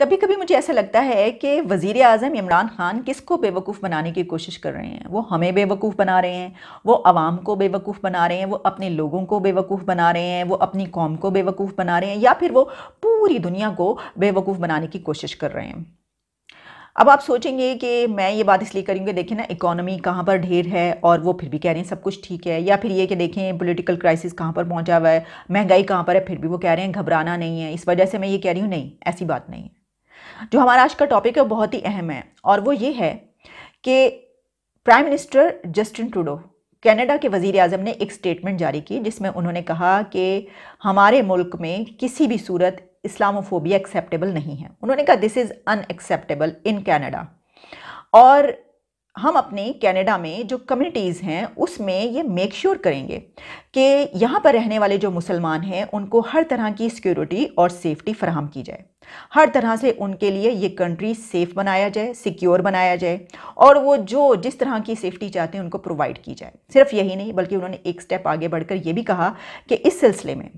कभी कभी मुझे ऐसा लगता है कि वज़ी अजम इमरान ख़ान किसको बेवकूफ़ बनाने की कोशिश कर रहे हैं वो हमें बेवकूफ़ बना रहे हैं वो आवाम को बेवकूफ़ बना रहे हैं वो अपने लोगों को बेवकूफ़ बना रहे हैं वो अपनी कौम को बेवकूफ़ बना रहे हैं या फिर वो पूरी दुनिया को बेवकूफ़ बनाने की कोशिश कर रहे हैं अब आप सोचेंगे कि मैं ये बात इसलिए करूँगी देखें ना इकोनॉमी कहाँ पर ढेर है और वो फिर भी कह रहे हैं सब कुछ ठीक है या फिर ये कि देखें पॉलिटिकल क्राइसिस कहाँ पर पहुँचा हुआ है महंगाई कहाँ पर है फिर भी वो कह रहे हैं घबराना नहीं है इस वजह से मैं ये कह रही हूँ नहीं ऐसी बात नहीं है जो हमारा आज का टॉपिक है बहुत ही अहम है और वो ये है कि prime minister Justin Trudeau Canada के वजीर अजम ने एक स्टेटमेंट जारी की जिसमें उन्होंने कहा कि हमारे मुल्क में किसी भी सूरत इस्लामोफोबिया एक्सेप्टेबल नहीं है उन्होंने कहा this is unacceptable in Canada और हम अपने कनाडा में जो कम्युनिटीज़ हैं उसमें ये मेक श्योर sure करेंगे कि यहाँ पर रहने वाले जो मुसलमान हैं उनको हर तरह की सिक्योरिटी और सेफ्टी फराहम की जाए हर तरह से उनके लिए ये कंट्री सेफ़ बनाया जाए सिक्योर बनाया जाए और वो जो जिस तरह की सेफ्टी चाहते हैं उनको प्रोवाइड की जाए सिर्फ यही नहीं बल्कि उन्होंने एक स्टेप आगे बढ़कर ये भी कहा कि इस सिलसिले में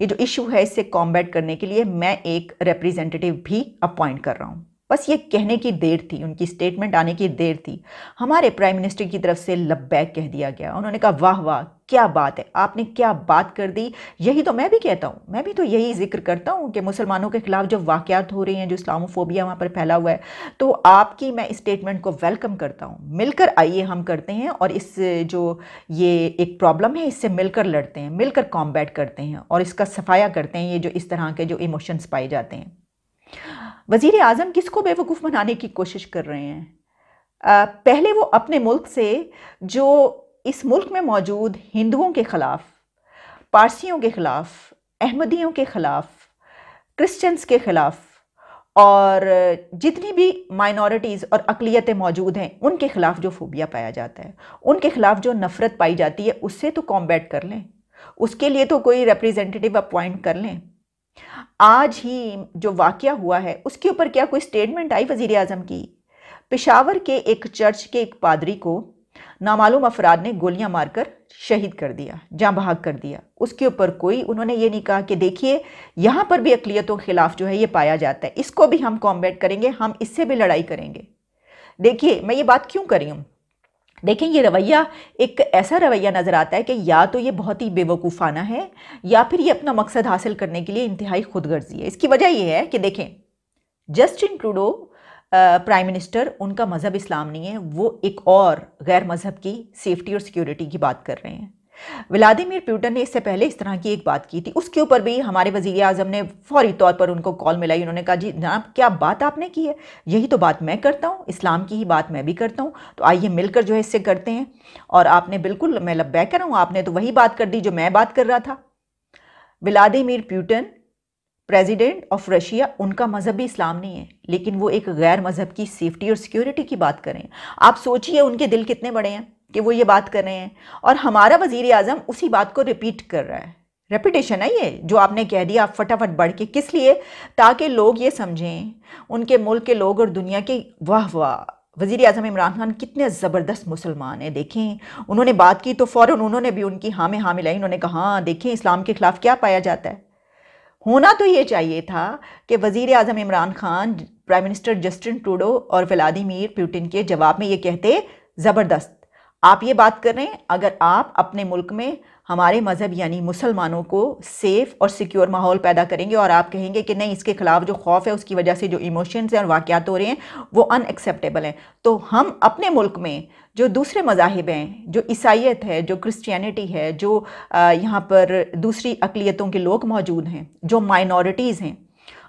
ये जो इशू है इससे कॉम्बैट करने के लिए मैं एक रिप्रेजेंटेटिव भी अपॉइंट कर रहा हूँ बस ये कहने की देर थी उनकी स्टेटमेंट आने की देर थी हमारे प्राइम मिनिस्टर की तरफ से लब कह दिया गया उन्होंने कहा वाह वाह क्या बात है आपने क्या बात कर दी यही तो मैं भी कहता हूँ मैं भी तो यही जिक्र करता हूँ कि मुसलमानों के ख़िलाफ़ जो वाक़ात हो रहे हैं जो इस्लामोफोबिया वहाँ पर फैला हुआ है तो आपकी मैं स्टेटमेंट को वेलकम करता हूँ मिलकर आइए हम करते हैं और इस जो ये एक प्रॉब्लम है इससे मिलकर लड़ते हैं मिलकर कॉम्बैट करते हैं और इसका सफाया करते हैं ये जो इस तरह के जो इमोशंस पाए जाते हैं वज़ी अजम को बेवकूफ़ बनाने की कोशिश कर रहे हैं आ, पहले वो अपने मुल्क से जो इस मुल्क में मौजूद हिंदुओं के ख़िलाफ़ पारसियों के ख़िलाफ़ अहमदियों के ख़िलाफ़ क्रिश्चियंस के ख़िलाफ़ और जितनी भी माइनॉरिटीज़ और अकलीतें मौजूद हैं उनके ख़िलाफ़ जो फोबिया पाया जाता है उनके ख़िलाफ़ जो नफ़रत पाई जाती है उससे तो कॉम्बैट कर लें उसके लिए तो कोई रिप्रेजेंटेटिव अपॉइंट कर लें आज ही जो वाक़ हुआ है उसके ऊपर क्या कोई स्टेटमेंट आई वज़ी अजम की पिशावर के एक चर्च के एक पादरी को नामालूम अफराद ने गोलियां मारकर शहीद कर दिया जहाँ भाग कर दिया उसके ऊपर कोई उन्होंने ये नहीं कहा कि देखिए यहाँ पर भी अकलीतों के ख़िलाफ़ जो है ये पाया जाता है इसको भी हम कॉम्बैट करेंगे हम इससे भी लड़ाई करेंगे देखिए मैं ये बात क्यों कर रही हूँ देखें ये रवैया एक ऐसा रवैया नज़र आता है कि या तो ये बहुत ही बेवकूफ़ाना है या फिर ये अपना मकसद हासिल करने के लिए इंतहाई खुदगर्जी है इसकी वजह यह है कि देखें जस्टिन ट्रूडो प्राइम मिनिस्टर उनका मज़हब इस्लाम नहीं है वो एक और गैर मज़हब की सेफ्टी और सिक्योरिटी की बात कर रहे हैं व्लादिमिर प्यूटन ने इससे पहले इस तरह की एक बात की थी उसके ऊपर भी हमारे वजीर अजम ने फौरी तौर पर उनको कॉल मिलाई उन्होंने कहा जी जनाब क्या बात आपने की है यही तो बात मैं करता हूँ इस्लाम की ही बात मैं भी करता हूँ तो आइए मिलकर जो है इससे करते हैं और आपने बिल्कुल मैं लब्बैक कर रहा हूँ आपने तो वही बात कर दी जो मैं बात कर रहा था Vladimir Putin president of Russia उनका मज़हब इस्लाम नहीं है लेकिन वो एक गैर मज़हब की सेफ्टी और सिक्योरिटी की बात करें आप सोचिए उनके दिल कितने बड़े हैं कि वो ये बात कर रहे हैं और हमारा वजीर अजम उसी बात को रिपीट कर रहा है रेपिटेशन है ये जो आपने कह दिया आप फटाफट बढ़ के किस लिए ताकि लोग ये समझें उनके मुल्क के लोग और दुनिया के वाह वाह वज़ी अजम इमरान खान कितने ज़बरदस्त मुसलमान हैं देखें उन्होंने बात की तो फ़ौर उन्होंने भी उनकी हाँ में हाँ मिलाई उन्होंने कहा हाँ देखें इस्लाम के ख़िलाफ़ क्या पाया जाता है होना तो ये चाहिए था कि वज़ी अजम Imran Khan prime minister Justin Trudeau और व्लादिमिर पुटिन के जवाब में ये कहते ज़बरदस्त आप ये बात कर रहे हैं अगर आप अपने मुल्क में हमारे मज़हब यानी मुसलमानों को सेफ़ और सिक्योर माहौल पैदा करेंगे और आप कहेंगे कि नहीं इसके ख़िलाफ़ जो खौफ है उसकी वजह से जो इमोशंस हैं और वाक़ हो रहे हैं वो अनएक्सेप्टेबल हैं तो हम अपने मुल्क में जो दूसरे मजाहब हैं जो ईसाइत है जो क्रिश्चियनिटी है जो यहाँ पर दूसरी अकलीतों के लोग मौजूद हैं जो माइनॉरिटीज़ हैं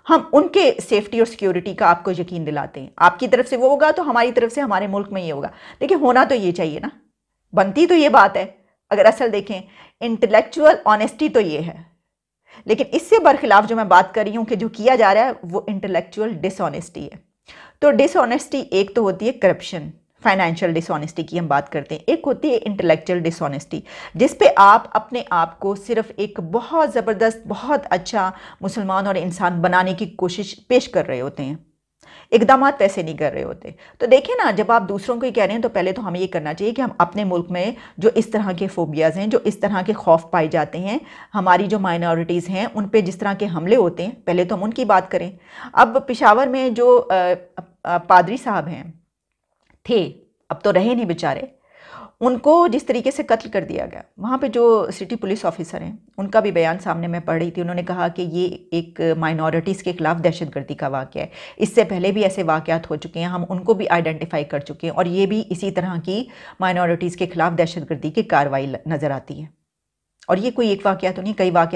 हम उनके सेफ्टी और सिक्योरिटी का आपको यकीन दिलाते हैं आपकी तरफ से वो होगा तो हमारी तरफ से हमारे मुल्क में ये होगा देखिए होना तो ये चाहिए ना बनती तो ये बात है अगर असल देखें इंटेलेक्चुअल ऑनेस्टी तो ये है लेकिन इससे बरखिलाफ जो मैं बात कर रही हूँ कि जो किया जा रहा है वो इंटेलेक्चुअल डिसऑनेस्टी है तो डिसऑनेस्टी एक तो होती है करप्शन फाइनेंशियल डिसऑनेस्टी की हम बात करते हैं एक होती है इंटेलेक्चुअल डिसऑनेस्टी जिस पे आप अपने आप को सिर्फ एक बहुत ज़बरदस्त बहुत अच्छा मुसलमान और इंसान बनाने की कोशिश पेश कर रहे होते हैं इकदाम वैसे नहीं कर रहे होते तो देखें ना जब आप दूसरों को ही कह रहे हैं तो पहले तो हमें ये करना चाहिए कि हम अपने मुल्क में जो इस तरह के फोबियाज़ हैं जो इस तरह के खौफ पाए जाते हैं हमारी जो माइनॉरिटीज़ हैं उन पर जिस तरह के हमले होते हैं पहले तो हम उनकी बात करें अब पिशावर में जो पादरी साहब हैं थे अब तो रहे नहीं बेचारे उनको जिस तरीके से कत्ल कर दिया गया वहाँ पे जो सिटी पुलिस ऑफिसर हैं उनका भी बयान सामने में पढ़ रही थी उन्होंने कहा कि ये एक माइनॉरिटीज़ के ख़िलाफ़ दहशतगर्दी का वाक़ है इससे पहले भी ऐसे वाक़ात हो चुके हैं हम उनको भी आइडेंटिफाई कर चुके हैं और ये भी इसी तरह की माइनॉरिटीज़ के ख़िलाफ़ दहशतगर्दी की कार्रवाई नज़र आती है और ये कोई एक वाक़ तो नहीं कई वाक़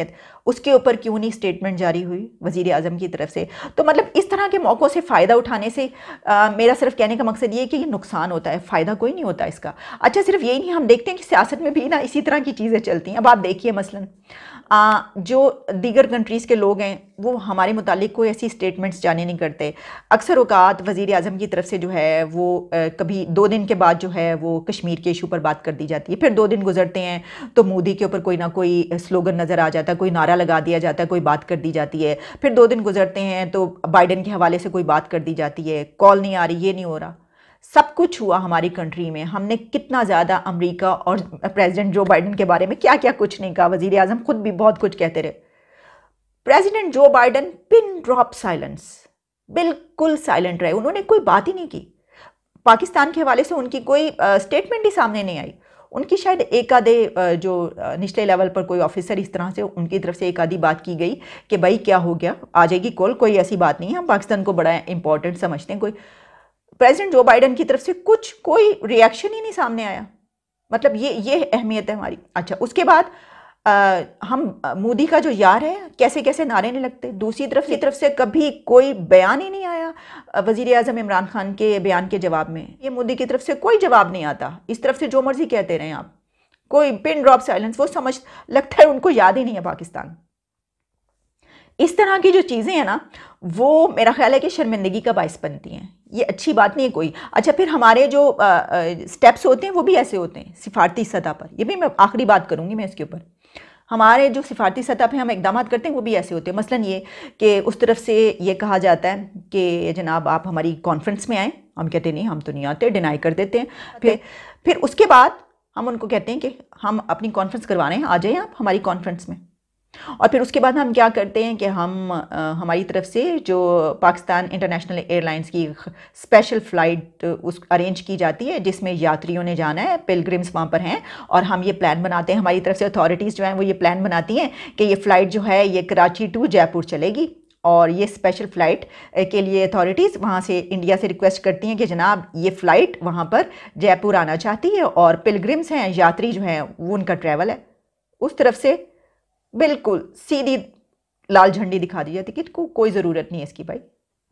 उसके ऊपर क्यों नहीं स्टेटमेंट जारी हुई वज़ी अजम की तरफ से तो मतलब इस तरह के मौक़ों से फ़ायदा उठाने से आ, मेरा सिर्फ कहने का मकसद ये है कि ये नुकसान होता है फ़ायदा कोई नहीं होता इसका अच्छा सिर्फ यही नहीं हम देखते हैं कि सियासत में भी ना इसी तरह की चीज़ें चलती हैं अब आप देखिए मसला आ, जो दीगर कंट्रीज़ के लोग हैं वो हमारे मुतालिक कोई ऐसी स्टेटमेंट्स जाने नहीं करते अक्सर अवकात वज़ी अजम की तरफ से जो है वो आ, कभी दो दिन के बाद जो है वो कश्मीर के इशू पर बात कर दी जाती है फिर दो दिन गुजरते हैं तो मोदी के ऊपर कोई ना कोई स्लोगन नज़र आ जाता है कोई नारा लगा दिया जाता है कोई बात कर दी जाती है फिर दो दिन गुजरते हैं तो बाइडन के हवाले से कोई बात कर दी जाती है कॉल नहीं आ रही ये नहीं हो रहा सब कुछ हुआ हमारी कंट्री में हमने कितना ज़्यादा अमेरिका और प्रेसिडेंट जो बाइडन के बारे में क्या क्या कुछ नहीं कहा वजीर अजम खुद भी बहुत कुछ कहते रहे president Joe Biden pin drop silence बिल्कुल साइलेंट रहे उन्होंने कोई बात ही नहीं की पाकिस्तान के हवाले से उनकी कोई स्टेटमेंट ही सामने नहीं आई उनकी शायद एक आधे जो निचले लेवल पर कोई ऑफिसर इस तरह से उनकी तरफ से एक आधी बात की गई कि भाई क्या हो गया आ जाएगी कॉल कोई ऐसी बात नहीं है हम पाकिस्तान को बड़ा इंपॉर्टेंट समझते हैं कोई प्रेसिडेंट जो बाइडन की तरफ से कुछ कोई रिएक्शन ही नहीं सामने आया मतलब ये ये अहमियत है हमारी अच्छा उसके बाद आ, हम मोदी का जो यार है कैसे कैसे नारे नहीं लगते दूसरी तरफ की तरफ से कभी कोई बयान ही नहीं आया वजीर अजम इमरान खान के बयान के जवाब में ये मोदी की तरफ से कोई जवाब नहीं आता इस तरफ से जो मर्जी कहते रहे आप कोई पिन ड्रॉप साइलेंस वो समझ लगता है उनको याद ही नहीं है पाकिस्तान इस तरह की जो चीज़ें हैं ना वो मेरा ख्याल है कि शर्मिंदगी का बायस बनती हैं ये अच्छी बात नहीं है कोई अच्छा फिर हमारे जो स्टेप्स होते हैं वो भी ऐसे होते हैं सिफारती सतह पर ये भी मैं आखिरी बात करूँगी मैं इसके ऊपर हमारे जो सिफारती सतह पर हम इकदाम करते हैं वो भी ऐसे होते हैं मसलन ये कि उस तरफ से ये कहा जाता है कि जनाब आप हमारी कॉन्फ्रेंस में आएँ हम कहते नहीं हम तो नहीं आते डिनाई कर देते हैं फिर फिर उसके बाद हम उनको कहते हैं कि हम अपनी कॉन्फ्रेंस करवा रहे हैं आ जाइए आप हमारी कॉन्फ्रेंस में और फिर उसके बाद हम क्या करते हैं कि हम आ, हमारी तरफ से जो पाकिस्तान इंटरनेशनल एयरलाइंस की स्पेशल फ़्लाइट उस अरेंज की जाती है जिसमें यात्रियों ने जाना है पिलग्रिम्स वहाँ पर हैं और हम ये प्लान बनाते हैं हमारी तरफ से अथॉरिटीज़ जो हैं वो ये प्लान बनाती हैं कि ये फ़्लाइट जो है ये कराची टू जयपुर चलेगी और ये स्पेशल फ़्लाइट के लिए अथॉरिटीज़ वहाँ से इंडिया से रिक्वेस्ट करती हैं कि जनाब ये फ़्लाइट वहाँ पर जयपुर आना चाहती है और पिलग्रिम्स हैं यात्री जो हैं वो उनका ट्रैवल है उस तरफ से बिल्कुल सीधी लाल झंडी दिखा दी जाती कि को, कोई ज़रूरत नहीं है इसकी भाई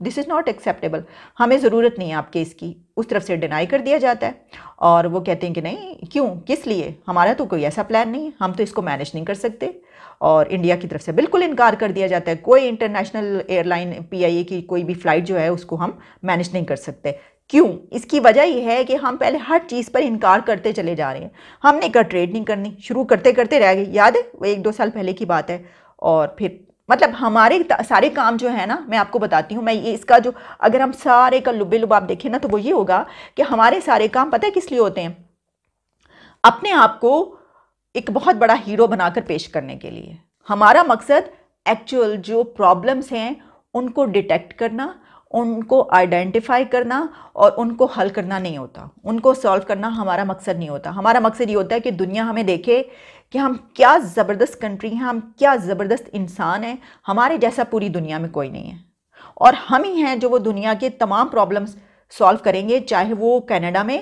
दिस इज़ नॉट एक्सेप्टेबल हमें ज़रूरत नहीं है आपके इसकी उस तरफ से डिनाई कर दिया जाता है और वो कहते हैं कि नहीं क्यों किस लिए हमारा तो कोई ऐसा प्लान नहीं है हम तो इसको मैनेज नहीं कर सकते और इंडिया की तरफ से बिल्कुल इनकार कर दिया जाता है कोई इंटरनेशनल एयरलाइन पी की कोई भी फ़्लाइट जो है उसको हम मैनेज नहीं कर सकते क्यों इसकी वजह यह है कि हम पहले हर चीज़ पर इनकार करते चले जा रहे हैं हमने कहा ट्रेड नहीं करनी शुरू करते करते रह गए याद है वो एक दो साल पहले की बात है और फिर मतलब हमारे सारे काम जो है ना मैं आपको बताती हूँ मैं ये इसका जो अगर हम सारे का लुबे आप देखें ना तो वो ये होगा कि हमारे सारे काम पता है किस लिए होते हैं अपने आप को एक बहुत बड़ा हीरो बनाकर पेश करने के लिए हमारा मकसद एक्चुअल जो प्रॉब्लम्स हैं उनको डिटेक्ट करना उनको आइडेंटिफाई करना और उनको हल करना नहीं होता उनको सॉल्व करना हमारा मकसद नहीं होता हमारा मकसद ये होता है कि दुनिया हमें देखे कि हम क्या ज़बरदस्त कंट्री हैं हम क्या ज़बरदस्त इंसान हैं हमारे जैसा पूरी दुनिया में कोई नहीं है और हम ही हैं जो वो दुनिया के तमाम प्रॉब्लम्स सॉल्व करेंगे चाहे वो कनाडा में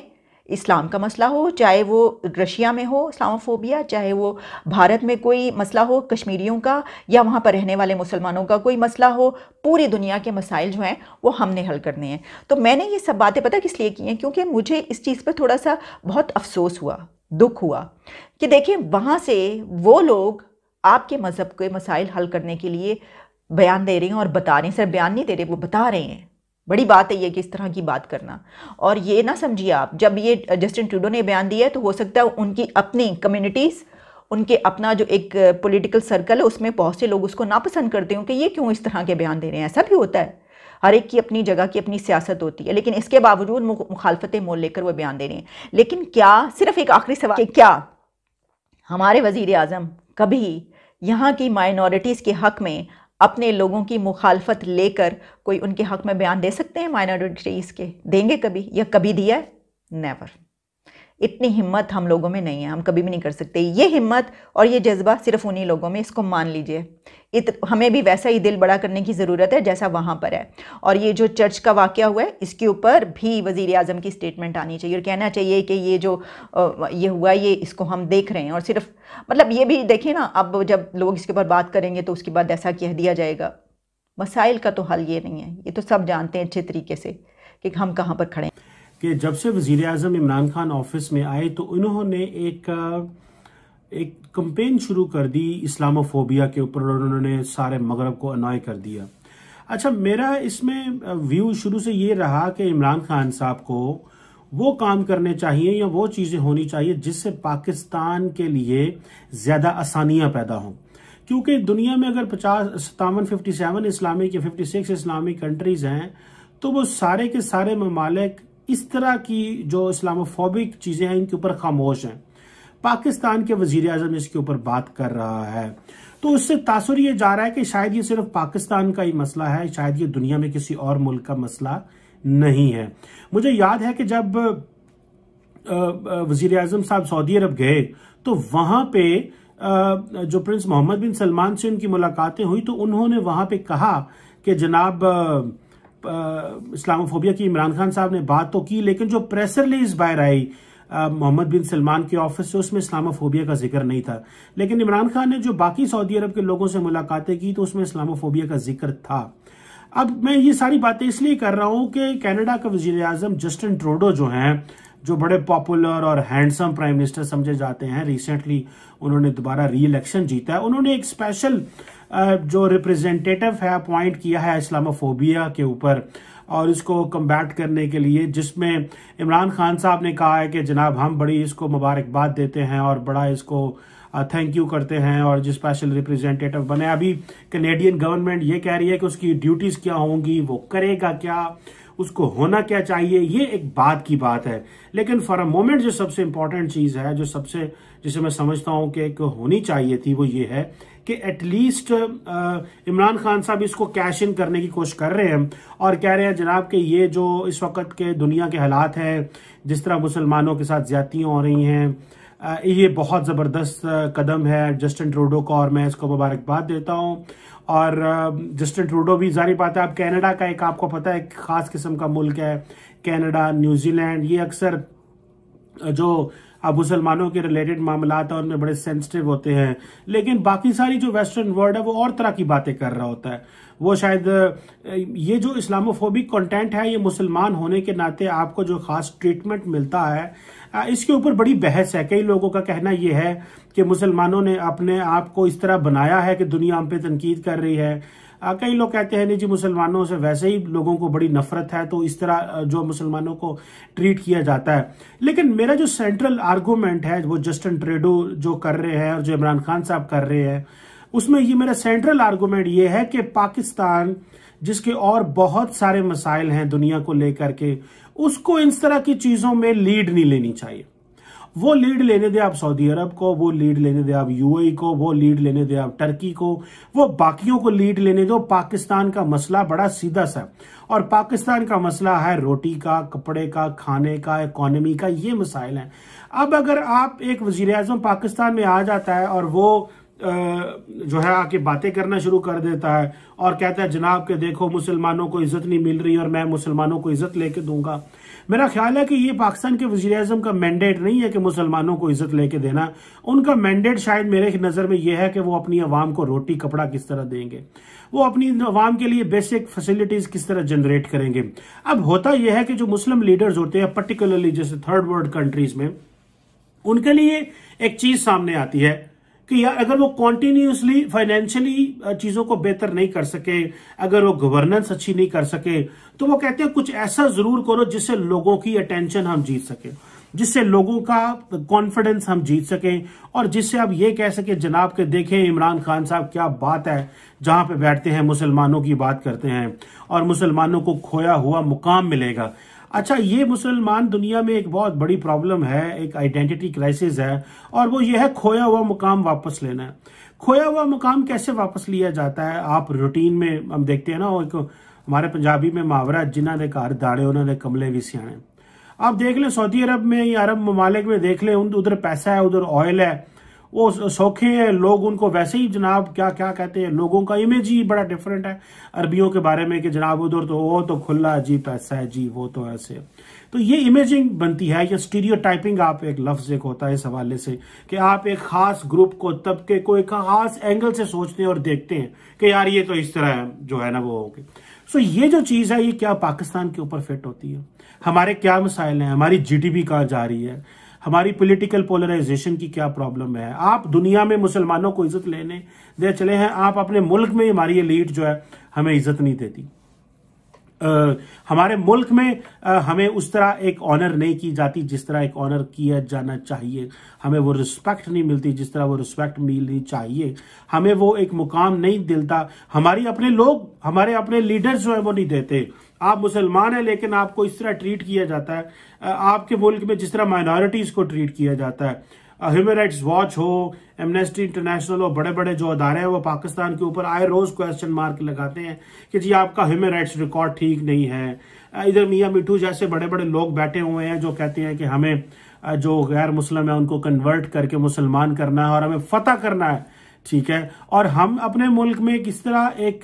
इस्लाम का मसला हो चाहे वो रशिया में हो इस्लामोफोबिया चाहे वो भारत में कोई मसला हो कश्मीरियों का या वहाँ पर रहने वाले मुसलमानों का कोई मसला हो पूरी दुनिया के मसाइल जो हैं वो हमने हल करने हैं तो मैंने ये सब बातें पता किस लिए की हैं क्योंकि मुझे इस चीज़ पर थोड़ा सा बहुत अफसोस हुआ दुख हुआ कि देखिए वहाँ से वो लोग आपके मज़हब के मसाइल हल करने के लिए बयान दे रहे हैं और बता रहे हैं सर बयान नहीं दे रहे वो बता रहे हैं बड़ी बात है ये कि इस तरह की बात करना और ये ना समझिए आप जब ये जस्टिन ट्रूडो ने बयान दिया है तो हो सकता है उनकी अपनी कम्युनिटीज़ उनके अपना जो एक पॉलिटिकल सर्कल है उसमें बहुत से लोग उसको नापसंद करते हो कि ये क्यों इस तरह के बयान दे रहे हैं ऐसा भी होता है हर एक की अपनी जगह की अपनी सियासत होती है लेकिन इसके बावजूद मुखालफतें मोल लेकर वो बयान दे रहे हैं लेकिन क्या सिर्फ एक आखिरी सवाल क्या हमारे वज़ी अजम कभी यहाँ की माइनॉरिटीज़ के हक़ में अपने लोगों की मुखालफत लेकर कोई उनके हक में बयान दे सकते हैं माइनॉरिटीज़ के देंगे कभी या कभी दिया है नेवर इतनी हिम्मत हम लोगों में नहीं है हम कभी भी नहीं कर सकते ये हिम्मत और ये जज्बा सिर्फ उन्हीं लोगों में इसको मान लीजिए इत हमें भी वैसा ही दिल बड़ा करने की ज़रूरत है जैसा वहाँ पर है और ये जो चर्च का वाक़ हुआ है इसके ऊपर भी वज़ी अजम की स्टेटमेंट आनी चाहिए और कहना चाहिए कि ये जो ये हुआ ये इसको हम देख रहे हैं और सिर्फ मतलब ये भी देखें ना अब जब लोग इसके ऊपर बात करेंगे तो उसके बाद ऐसा कह दिया जाएगा मसाइल का तो हल ये नहीं है ये तो सब जानते हैं अच्छे तरीके से कि हम कहाँ पर खड़े हैं कि जब से वजीर अजम इमरान खान ऑफिस में आए तो उन्होंने एक एक कंपेन शुरू कर दी इस्लामोफोबिया के ऊपर और उन्होंने सारे मगरब को अनॉय कर दिया अच्छा मेरा इसमें व्यू शुरू से ये रहा कि इमरान खान साहब को वो काम करने चाहिए या वो चीज़ें होनी चाहिए जिससे पाकिस्तान के लिए ज़्यादा आसानियाँ पैदा हों क्योंकि दुनिया में अगर पचास सतावन फिफ्टी सेवन इस्लामिक या फिफ्टी सिक्स इस्लामिक कंट्रीज़ हैं तो वो सारे के सारे ममालिक इस तरह की जो इस्लामोफोबिक चीज़ें हैं इनके ऊपर खामोश हैं पाकिस्तान के वजीर अजम इसके ऊपर बात कर रहा है तो उससे तासर यह जा रहा है कि शायद ये सिर्फ पाकिस्तान का ही मसला है शायद ये दुनिया में किसी और मुल्क का मसला नहीं है मुझे याद है कि जब वजीर अजम साहब सऊदी अरब गए तो वहां पे जो प्रिंस मोहम्मद बिन सलमान से उनकी मुलाकातें हुई तो उन्होंने वहां पे कहा कि जनाब आ, इस्लामोफोबिया की इमरान खान साहब ने बात तो की लेकिन जो प्रेस रिलीज बाहर आई मोहम्मद बिन सलमान के ऑफिस से उसमें इस्लामोफोबिया का जिक्र नहीं था लेकिन इमरान खान ने जो बाकी सऊदी अरब के लोगों से मुलाकातें की तो उसमें इस्लामोफोबिया का जिक्र था अब मैं ये सारी बातें इसलिए कर रहा हूं कि कैनेडा के वजीर अजम जस्टिन ट्रोडो जो हैं जो बड़े पॉपुलर और हैंडसम प्राइम मिनिस्टर समझे जाते हैं रिसेंटली उन्होंने दोबारा री इलेक्शन जीता है उन्होंने एक स्पेशल जो रिप्रेजेंटेटिव है अपॉइंट किया है इस्लामोफोबिया के ऊपर और इसको कम्बैट करने के लिए जिसमें इमरान खान साहब ने कहा है कि जनाब हम बड़ी इसको मुबारकबाद देते हैं और बड़ा इसको थैंक यू करते हैं और जो स्पेशल रिप्रेजेंटेटिव बने अभी कनेडियन गवर्नमेंट ये कह रही है कि उसकी ड्यूटीज क्या होंगी वो करेगा क्या उसको होना क्या चाहिए ये एक बात की बात है लेकिन फॉर अ मोमेंट जो सबसे इम्पॉर्टेंट चीज़ है जो सबसे जिसे मैं समझता हूँ कि एक होनी चाहिए थी वो ये है कि एटलीस्ट uh, इमरान खान साहब इसको कैश इन करने की कोशिश कर रहे हैं और कह रहे हैं जनाब कि ये जो इस वक्त के दुनिया के हालात हैं जिस तरह मुसलमानों के साथ ज्यादतियाँ हो रही हैं uh, ये बहुत ज़बरदस्त uh, कदम है जस्टिन ट्रूडो का और मैं इसको मुबारकबाद देता हूँ और जस्टिन ट्रूडो भी जारी बात है आप कैनेडा का एक आपको पता है ख़ास किस्म का मुल्क है कैनेडा न्यूजीलैंड ये अक्सर जो अब मुसलमानों के रिलेटेड मामला है उनमें बड़े सेंसिटिव होते हैं लेकिन बाकी सारी जो वेस्टर्न वर्ल्ड है वो और तरह की बातें कर रहा होता है वो शायद ये जो इस्लामोफोबिक कंटेंट है ये मुसलमान होने के नाते आपको जो खास ट्रीटमेंट मिलता है इसके ऊपर बड़ी बहस है कई लोगों का कहना यह है कि मुसलमानों ने अपने आप को इस तरह बनाया है कि दुनिया हम पे तनकीद कर रही है कई लोग कहते हैं नहीं जी मुसलमानों से वैसे ही लोगों को बड़ी नफरत है तो इस तरह जो मुसलमानों को ट्रीट किया जाता है लेकिन मेरा जो सेंट्रल आर्गूमेंट है वो जस्टिन ट्रेडो जो कर रहे हैं और जो इमरान खान साहब कर रहे हैं उसमें ये मेरा सेंट्रल आर्गूमेंट ये है कि पाकिस्तान जिसके और बहुत सारे मसाइल हैं दुनिया को लेकर के उसको इस तरह की चीज़ों में लीड नहीं लेनी चाहिए वो लीड लेने दे आप सऊदी अरब को वो लीड लेने दे आप यूएई e को वो लीड लेने दे आप टर्की को वो बाकियों को लीड लेने दो पाकिस्तान का मसला बड़ा सीधा सा और पाकिस्तान का मसला है रोटी का कपड़े का खाने का इकोनॉमी का ये मसाइल है अब अगर आप एक वजीर अजम पाकिस्तान में आ जाता है और वो जो है आके बातें करना शुरू कर देता है और कहता है जनाब के देखो मुसलमानों को इज्जत नहीं मिल रही और मैं मुसलमानों को इज्जत लेके दूंगा मेरा ख्याल है कि ये पाकिस्तान के वजी अजम का मैंडेट नहीं है कि मुसलमानों को इज्जत लेके देना उनका मैंडेट शायद मेरे नज़र में यह है कि वो अपनी आवाम को रोटी कपड़ा किस तरह देंगे वो अपनी आवाम के लिए बेसिक फैसिलिटीज किस तरह जनरेट करेंगे अब होता यह है कि जो मुस्लिम लीडर्स होते हैं पर्टिकुलरली जैसे थर्ड वर्ल्ड कंट्रीज में उनके लिए एक चीज सामने आती है कि यार अगर वो कॉन्टिन्यूसली फाइनेंशियली चीजों को बेहतर नहीं कर सके अगर वो गवर्नेंस अच्छी नहीं कर सके तो वो कहते हैं कुछ ऐसा जरूर करो जिससे लोगों की अटेंशन हम जीत सके जिससे लोगों का कॉन्फिडेंस हम जीत सके और जिससे आप ये कह सके जनाब के देखें इमरान खान साहब क्या बात है जहां पे बैठते हैं मुसलमानों की बात करते हैं और मुसलमानों को खोया हुआ मुकाम मिलेगा अच्छा ये मुसलमान दुनिया में एक बहुत बड़ी प्रॉब्लम है एक आइडेंटिटी क्राइसिस है और वो ये है खोया हुआ मुकाम वापस लेना है खोया हुआ मुकाम कैसे वापस लिया जाता है आप रूटीन में हम देखते हैं ना एक हमारे पंजाबी में मुहावरा जिन्ना ने घर दाड़े उन्होंने कमले भी सियाने आप देख लें सऊदी अरब में या अरब ममालिक में देख लें उधर पैसा है उधर ऑयल है वो सौखे हैं लोग उनको वैसे ही जनाब क्या क्या कहते हैं लोगों का इमेज ही बड़ा डिफरेंट है अरबियों के बारे में कि जनाब उधर तो वो तो खुला जी पैसा है जी वो तो ऐसे तो ये इमेजिंग बनती है या स्टीरियो टाइपिंग आप एक लफ्ज एक होता है इस हवाले से कि आप एक खास ग्रुप को तबके को एक खास एंगल से सोचते हैं और देखते हैं कि यार ये तो इस तरह जो है ना वो हो गए सो ये जो चीज़ है ये क्या पाकिस्तान के ऊपर फिट होती है हमारे क्या मसाइल हैं हमारी जीडीपी कहाँ जा रही है हमारी पॉलिटिकल पोलराइजेशन की क्या प्रॉब्लम है आप दुनिया में मुसलमानों को इज्जत लेने दे चले हैं आप अपने मुल्क में हमारी लीड जो है हमें इज्जत नहीं देती आ, हमारे मुल्क में आ, हमें उस तरह एक ऑनर नहीं की जाती जिस तरह एक ऑनर किया जाना चाहिए हमें वो रिस्पेक्ट नहीं मिलती जिस तरह वो रिस्पेक्ट मिलनी चाहिए हमें वो एक मुकाम नहीं दिलता हमारी अपने लोग हमारे अपने लीडर्स जो है वो नहीं देते आप मुसलमान हैं लेकिन आपको इस तरह ट्रीट किया जाता है आपके मुल्क में जिस तरह माइनॉरिटीज़ को ट्रीट किया जाता है ह्यूमन राइट्स वॉच हो एमनेस्टी इंटरनेशनल हो बड़े बड़े जो अदारे हैं वो पाकिस्तान के ऊपर आए रोज क्वेश्चन मार्क लगाते हैं कि जी आपका ह्यूमन राइट्स रिकॉर्ड ठीक नहीं है इधर मियाँ मिठू जैसे बड़े बड़े लोग बैठे हुए हैं जो कहते हैं कि हमें जो गैर मुस्लिम है उनको कन्वर्ट करके मुसलमान करना है और हमें फतेह करना है ठीक है और हम अपने मुल्क में किस तरह एक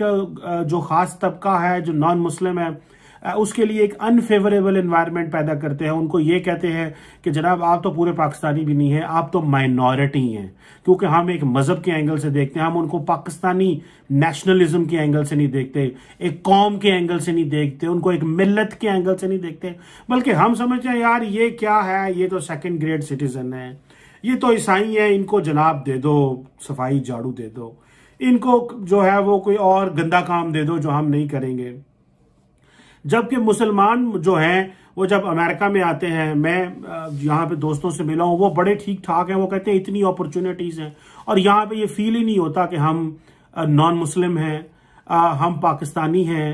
जो खास तबका है जो नॉन मुस्लिम है उसके लिए एक अनफेवरेबल एनवायरनमेंट पैदा करते हैं उनको ये कहते हैं कि जनाब आप तो पूरे पाकिस्तानी भी नहीं है आप तो माइनॉरिटी हैं क्योंकि हम एक मज़हब के एंगल से देखते हैं हम उनको पाकिस्तानी नेशनलिज्म के एंगल से नहीं देखते एक कौम के एंगल से नहीं देखते उनको एक मिलत के एंगल से नहीं देखते बल्कि हम समझते हैं यार ये क्या है ये तो सेकेंड ग्रेड सिटीजन है ये तो ईसाई हैं इनको जनाब दे दो सफाई झाड़ू दे दो इनको जो है वो कोई और गंदा काम दे दो जो हम नहीं करेंगे जबकि मुसलमान जो हैं वो जब अमेरिका में आते हैं मैं यहाँ पे दोस्तों से मिला हूँ वो बड़े ठीक ठाक हैं वो कहते हैं इतनी अपॉर्चुनिटीज़ हैं और यहाँ पे ये फील ही नहीं होता कि हम नॉन मुस्लिम हैं हम पाकिस्तानी हैं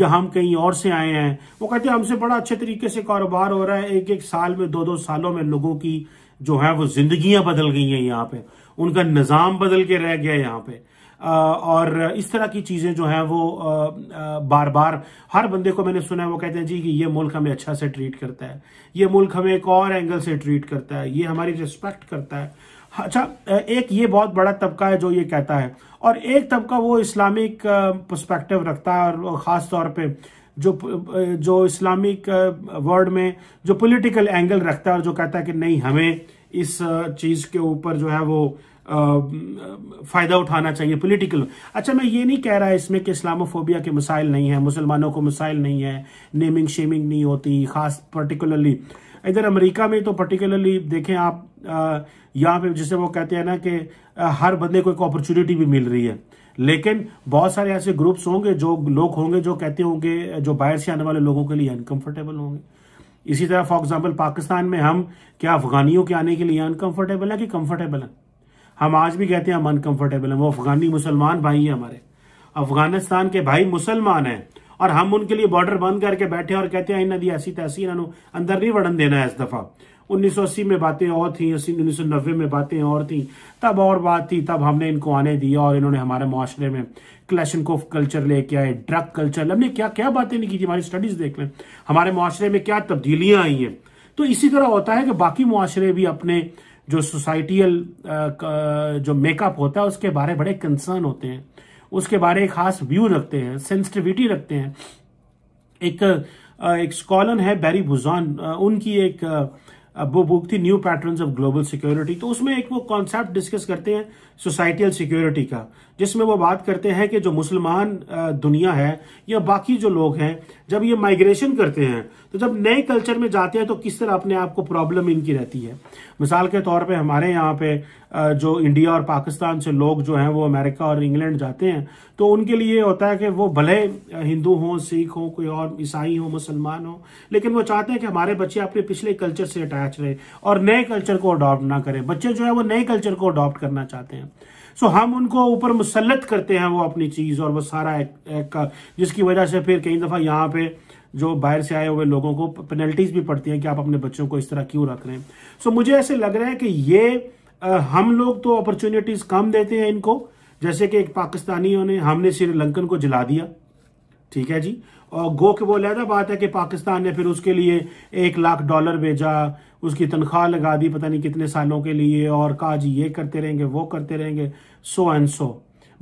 या हम कहीं और से आए हैं वो कहते हैं हमसे बड़ा अच्छे तरीके से कारोबार हो रहा है एक एक साल में दो दो सालों में लोगों की जो है वो जिंदगियां बदल गई हैं यहाँ पे उनका निज़ाम बदल के रह गया यहाँ पे और इस तरह की चीज़ें जो हैं वो बार बार हर बंदे को मैंने सुना है वो कहते हैं जी कि ये मुल्क हमें अच्छा से ट्रीट करता है ये मुल्क हमें एक और एंगल से ट्रीट करता है ये हमारी रिस्पेक्ट करता है अच्छा एक ये बहुत बड़ा तबका है जो ये कहता है और एक तबका वो इस्लामिक पर्सपेक्टिव रखता है और ख़ास तौर पे जो जो इस्लामिक वर्ड में जो पॉलिटिकल एंगल रखता है और जो कहता है कि नहीं हमें इस चीज़ के ऊपर जो है वो फ़ायदा उठाना चाहिए पॉलिटिकल अच्छा मैं ये नहीं कह रहा है इसमें कि इस्लामोफोबिया के मसाइल नहीं है मुसलमानों को मसाइल नहीं है नेमिंग शेमिंग नहीं होती खास पर्टिकुलरली इधर अमेरिका में तो पर्टिकुलरली देखें आप यहाँ पे जिसे वो कहते हैं ना कि हर बंदे को एक अपॉर्चुनिटी भी मिल रही है लेकिन बहुत सारे ऐसे ग्रुप्स होंगे जो लोग होंगे जो कहते होंगे जो बाहर से आने वाले लोगों के लिए अनकंफर्टेबल होंगे इसी तरह फॉर एग्जाम्पल पाकिस्तान में हम क्या अफगानियों के आने के लिए अनकंफर्टेबल है कि कंफर्टेबल है हम आज भी कहते हैं हम अनकंफर्टेबल हैं वो अफगानी मुसलमान भाई हैं हमारे अफगानिस्तान के भाई मुसलमान हैं और हम उनके लिए बॉर्डर बंद करके बैठे और कहते हैं नदी ऐसी तैसी इन्होंने अंदर नहीं वर्णन देना है इस दफा 1980 में बातें और थी उन्नीस में बातें और थी तब और बात थी तब हमने इनको आने दिया और इन्होंने हमारे माशरे में क्लेशन कोफ कल्चर लेके आए ड्रग कल्चर हमने क्या क्या बातें नहीं की थी हमारी स्टडीज देख लें हमारे माशरे में क्या तब्दीलियां आई हैं तो इसी तरह होता है कि बाकी माशरे भी अपने जो सोसाइटियल जो मेकअप होता है उसके बारे बड़े कंसर्न होते हैं उसके बारे खास व्यू रखते हैं सेंसिटिविटी रखते हैं एक एक स्कॉलर है बैरी भुजान उनकी एक वो बुक थी new patterns of global security तो उसमें एक वो कॉन्सेप्ट डिस्कस करते हैं सोसाइटियल सिक्योरिटी का जिसमें वो बात करते हैं कि जो मुसलमान दुनिया है या बाकी जो लोग हैं जब ये माइग्रेशन करते हैं तो जब नए कल्चर में जाते हैं तो किस तरह अपने आप को प्रॉब्लम इनकी रहती है मिसाल के तौर पे हमारे यहाँ पे जो इंडिया और पाकिस्तान से लोग जो हैं वो अमेरिका और इंग्लैंड जाते हैं तो उनके लिए होता है कि वो भले हिंदू हों सिख हों कोई और ईसाई हों मुसलमान हों लेकिन वो चाहते हैं कि हमारे बच्चे अपने पिछले कल्चर से अटैच रहे और नए कल्चर को अडॉप्ट ना करें बच्चे जो है वो नए कल्चर को अडॉप्ट करना चाहते हैं सो हम उनको ऊपर मुसलत करते हैं वो अपनी चीज़ और वो सारा एक, एक का जिसकी वजह से फिर कई दफ़ा यहाँ पे जो बाहर से आए हुए लोगों को पेनल्टीज भी पड़ती हैं कि आप अपने बच्चों को इस तरह क्यों रख रहे हैं सो so, मुझे ऐसे लग रहा है कि ये आ, हम लोग तो अपॉर्चुनिटीज कम देते हैं इनको जैसे कि एक पाकिस्तानियों ने हमने श्रीलंकन को जला दिया ठीक है जी और गो के वो लहदा बात है कि पाकिस्तान ने फिर उसके लिए एक लाख डॉलर भेजा उसकी तनख्वाह लगा दी पता नहीं कितने सालों के लिए और कहा ये करते रहेंगे वो करते रहेंगे so and so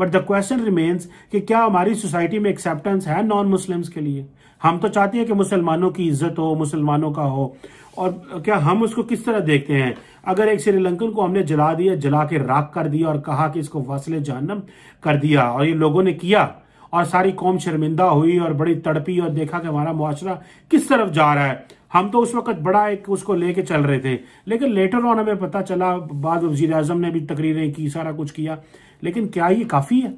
but the question remains कि क्या हमारी सोसाइटी में एक्सेप्टेंस है नॉन मुस्लिम्स के लिए हम तो चाहते हैं कि मुसलमानों की इज्जत हो मुसलमानों का हो और क्या हम उसको किस तरह देखते हैं अगर एक श्रीलंकन को हमने जला दिया जला के राख कर दिया और कहा कि इसको फसल जहनम कर दिया और ये लोगों ने किया और सारी कौम शर्मिंदा हुई और बड़ी तड़पी और देखा कि हमारा मुआरा किस तरफ जा रहा है हम तो उस वक्त बड़ा एक उसको लेके चल रहे थे लेकिन लेटर ऑन हमें पता चला बाद वजी अजम ने भी तकरीरें की सारा कुछ किया लेकिन क्या ये काफ़ी है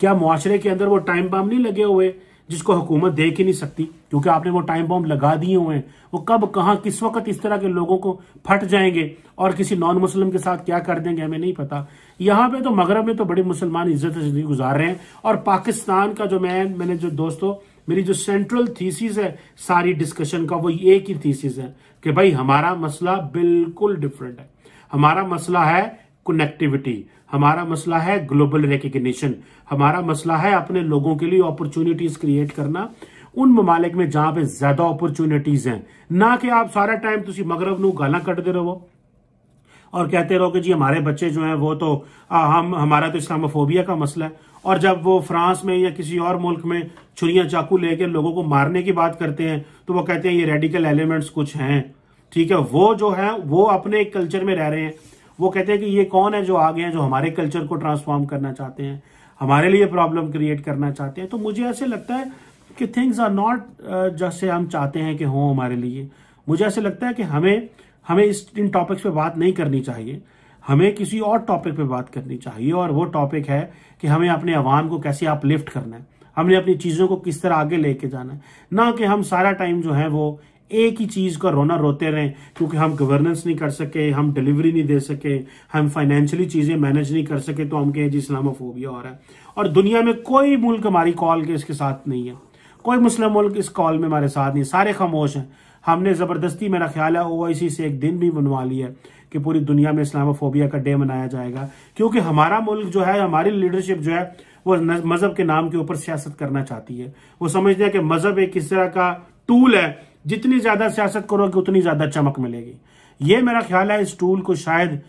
क्या मुआरे के अंदर वो टाइम बम नहीं लगे हुए जिसको हुकूमत देख ही नहीं सकती क्योंकि आपने वो टाइम बॉम्ब लगा दिए हुए हैं वो कब कहाँ किस वक्त इस तरह के लोगों को फट जाएंगे और किसी नॉन मुस्लिम के साथ क्या कर देंगे हमें नहीं पता यहाँ पे तो मगरब में तो बड़े मुसलमान इज्जत से जिंदगी गुजार रहे हैं और पाकिस्तान का जो मैं मैंने जो दोस्तों मेरी जो सेंट्रल थीसिस है सारी डिस्कशन का वो एक ही थीसिस है कि भाई हमारा मसला बिल्कुल डिफरेंट है हमारा मसला है कनेक्टिविटी हमारा मसला है ग्लोबल रिकग्निशन हमारा मसला है अपने लोगों के लिए अपॉर्चुनिटीज क्रिएट करना उन ममालिक में जहां पे ज्यादा अपॉर्चुनिटीज हैं ना कि आप सारा टाइम तुम मगरब न गाला कटते रहो और कहते रहो कि जी हमारे बच्चे जो हैं वो तो आ, हम हमारा तो इस्लामोफोबिया का मसला है और जब वो फ्रांस में या किसी और मुल्क में छुरियां चाकू लेके लोगों को मारने की बात करते हैं तो वो कहते हैं ये रेडिकल एलिमेंट्स कुछ हैं ठीक है वो जो है वो अपने कल्चर में रह रहे हैं वो कहते हैं कि ये कौन है जो आ गए हैं जो हमारे कल्चर को ट्रांसफॉर्म करना चाहते हैं हमारे लिए प्रॉब्लम क्रिएट करना चाहते हैं तो मुझे ऐसे लगता है कि थिंग्स आर नॉट जैसे हम चाहते हैं कि हों हमारे लिए मुझे ऐसे लगता है कि हमें हमें इस इन टॉपिक्स पे बात नहीं करनी चाहिए हमें किसी और टॉपिक पे बात करनी चाहिए और वो टॉपिक है कि हमें अपने आवाम को कैसे अपलिफ्ट करना है हमने अपनी चीज़ों को किस तरह आगे लेके जाना है ना कि हम सारा टाइम जो है वो एक ही चीज़ का रोना रोते रहें क्योंकि हम गवर्नेंस नहीं कर सके हम डिलीवरी नहीं दे सके हम फाइनेंशियली चीज़ें मैनेज नहीं कर सके तो हम कहें जी इस्लामोफोबिया हो रहा है और दुनिया में कोई मुल्क हमारी कॉल के इसके साथ नहीं है कोई मुस्लिम मुल्क इस कॉल में हमारे साथ नहीं सारे खामोश हैं हमने ज़बरदस्ती मेरा ख्याल है ओ से एक दिन भी बनवा लिया है कि पूरी दुनिया में इस्लामोफोबिया का डे मनाया जाएगा क्योंकि हमारा मुल्क जो है हमारी लीडरशिप जो है वो मजहब के नाम के ऊपर सियासत करना चाहती है वो समझते हैं कि मजहब एक इस तरह का टूल है जितनी ज्यादा सियासत करोगे उतनी ज्यादा चमक मिलेगी ये मेरा ख्याल है इस टूल को शायद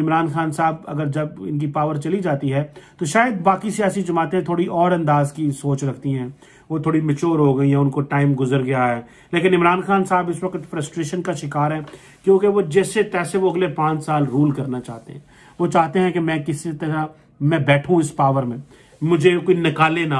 इमरान खान साहब अगर जब इनकी पावर चली जाती है तो शायद बाकी सियासी जमातें थोड़ी और अंदाज की सोच रखती हैं वो थोड़ी मिच्योर हो गई हैं उनको टाइम गुजर गया है लेकिन इमरान खान साहब इस वक्त फ्रस्ट्रेशन का शिकार है क्योंकि वो जैसे तैसे वो अगले पाँच साल रूल करना चाहते हैं वो चाहते हैं कि मैं किसी तरह मैं बैठूँ इस पावर में मुझे कोई निकाले ना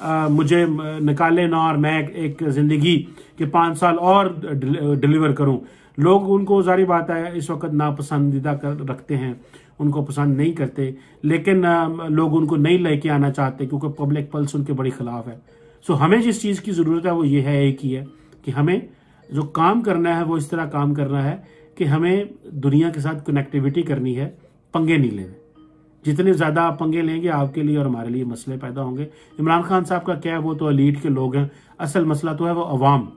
आ, मुझे निकाले ना और मैं एक ज़िंदगी के पाँच साल और डिलीवर करूँ लोग उनको जारी बात है इस वक्त नापसंदीदा कर रखते हैं उनको पसंद नहीं करते लेकिन लोग उनको नहीं लेके आना चाहते क्योंकि पब्लिक पल्स उनके बड़ी खिलाफ है सो हमें जिस चीज़ की ज़रूरत है वो ये है एक ही है कि हमें जो काम करना है वो इस तरह काम करना है कि हमें दुनिया के साथ कनेक्टिविटी करनी है पंगे नहीं लेने जितने ज़्यादा आप पंगे लेंगे आपके लिए और हमारे लिए मसले पैदा होंगे इमरान खान साहब का क्या है वो तो अलीट के लोग हैं असल मसला तो है वो अवाम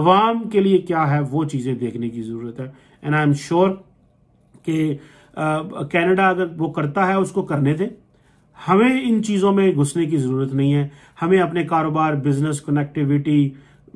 अवाम के लिए क्या है वो चीज़ें देखने की ज़रूरत है एंड आई एम श्योर कि कनाडा अगर वो करता है उसको करने दें हमें इन चीज़ों में घुसने की ज़रूरत नहीं है हमें अपने कारोबार बिजनेस कनेक्टिविटी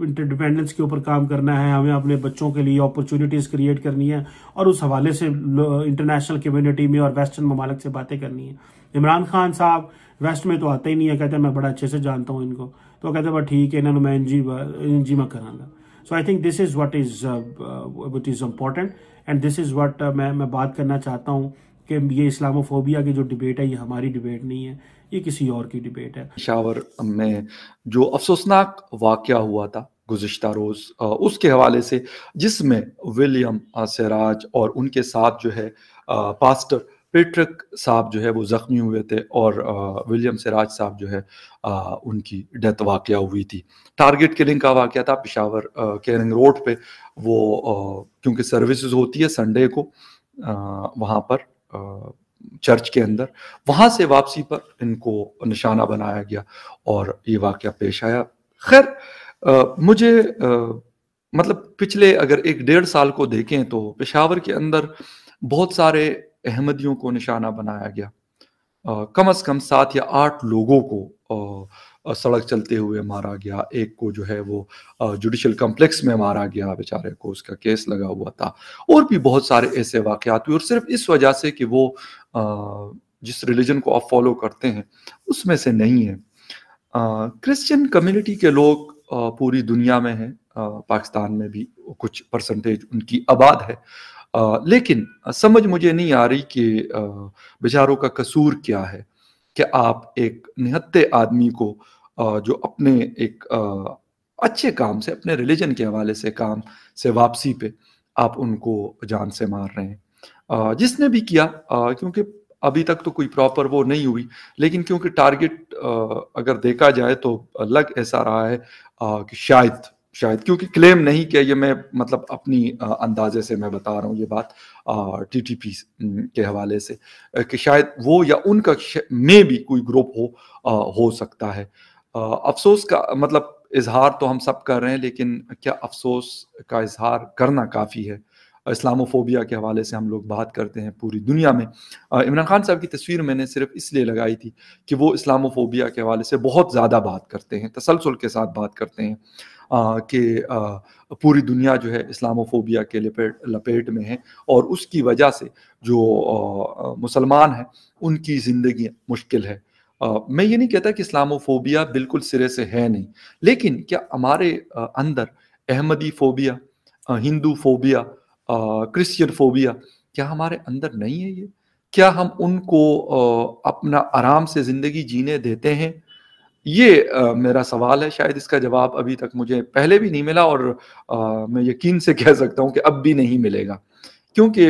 इंटरडिपेंडेंस के ऊपर काम करना है हमें अपने बच्चों के लिए अपॉर्चुनिटीज़ क्रिएट करनी है और उस हवाले से इंटरनेशनल कम्युनिटी में और वेस्टर्न ममालक से बातें करनी है इमरान खान साहब वेस्ट में तो आते ही नहीं है कहते मैं बड़ा अच्छे से जानता हूँ इनको तो कहते हैं ठीक है इन्होंने मैं एन जी एन जी में कराँगा so I think this is what is what is important and this is what मैं मैं बात करना चाहता हूँ कि ये इस्लामोफोबिया की जो डिबेट है ये हमारी डिबेट नहीं है ये किसी और की डिबेट है पिशावर में जो अफसोसनाक वाक़ हुआ था गुज्त रोज़ उसके हवाले से जिसमें विलियम सराज और उनके साथ जो है पास्टर पेट्रिक साहब जो है वो ज़ख्मी हुए थे और विलियम सराज साहब जो है उनकी डेथ वाक़ हुई थी टारगेट किलिंग का वाक़ था पिशावर रिंग रोड पर वो क्योंकि सर्विस होती है संडे को वहाँ पर चर्च के अंदर वहां से वापसी पर इनको निशाना बनाया गया और ये वाक़ पेश आया खैर मुझे आ, मतलब पिछले अगर एक डेढ़ साल को देखें तो पेशावर के अंदर बहुत सारे अहमदियों को निशाना बनाया गया आ, कम अज़ कम सात या आठ लोगों को आ, सड़क चलते हुए मारा गया एक को जो है वो जुडिशल कम्प्लेक्स में मारा गया बेचारे को उसका केस लगा हुआ था और भी बहुत सारे ऐसे वाकयात हुए और सिर्फ इस वजह से कि वो जिस रिलीजन को आप फॉलो करते हैं उसमें से नहीं है क्रिश्चियन कम्युनिटी के लोग पूरी दुनिया में हैं पाकिस्तान में भी कुछ परसेंटेज उनकी आबाद है लेकिन समझ मुझे नहीं आ रही कि बेचारों का कसूर क्या है कि आप एक निहत्ते आदमी को जो अपने एक अच्छे काम से अपने रिलीजन के हवाले से काम से वापसी पे आप उनको जान से मार रहे हैं जिसने भी किया क्योंकि अभी तक तो कोई प्रॉपर वो नहीं हुई लेकिन क्योंकि टारगेट अगर देखा जाए तो लग ऐसा रहा है कि शायद शायद क्योंकि क्लेम नहीं किया ये मैं मतलब अपनी अंदाजे से मैं बता रहा हूँ ये बात टी टी पी के हवाले से कि शायद वो या उनका में भी कोई ग्रुप हो आ, हो सकता है आ, अफसोस का मतलब इजहार तो हम सब कर रहे हैं लेकिन क्या अफसोस का इजहार करना काफ़ी है इस्लामोफोबिया के हवाले से हम लोग बात करते हैं पूरी दुनिया में इमरान खान साहब की तस्वीर मैंने सिर्फ इसलिए लगाई थी कि वो इस्लामोफोबिया के हवाले से बहुत ज़्यादा बात करते हैं तसलसल के साथ बात करते हैं कि पूरी दुनिया जो है इस्लामोफोबिया के लपेट लपेट में है और उसकी वजह से जो मुसलमान हैं उनकी ज़िंदगी मुश्किल है आ, मैं ये नहीं कहता कि इस्लामोफोबिया बिल्कुल सिरे से है नहीं लेकिन क्या हमारे अंदर Ahmadi phobia Hindu phobia Christian phobia क्या हमारे अंदर नहीं है ये क्या हम उनको आ, अपना आराम से ज़िंदगी जीने देते हैं ये आ, मेरा सवाल है शायद इसका जवाब अभी तक मुझे पहले भी नहीं मिला और आ, मैं यकीन से कह सकता हूँ कि अब भी नहीं मिलेगा क्योंकि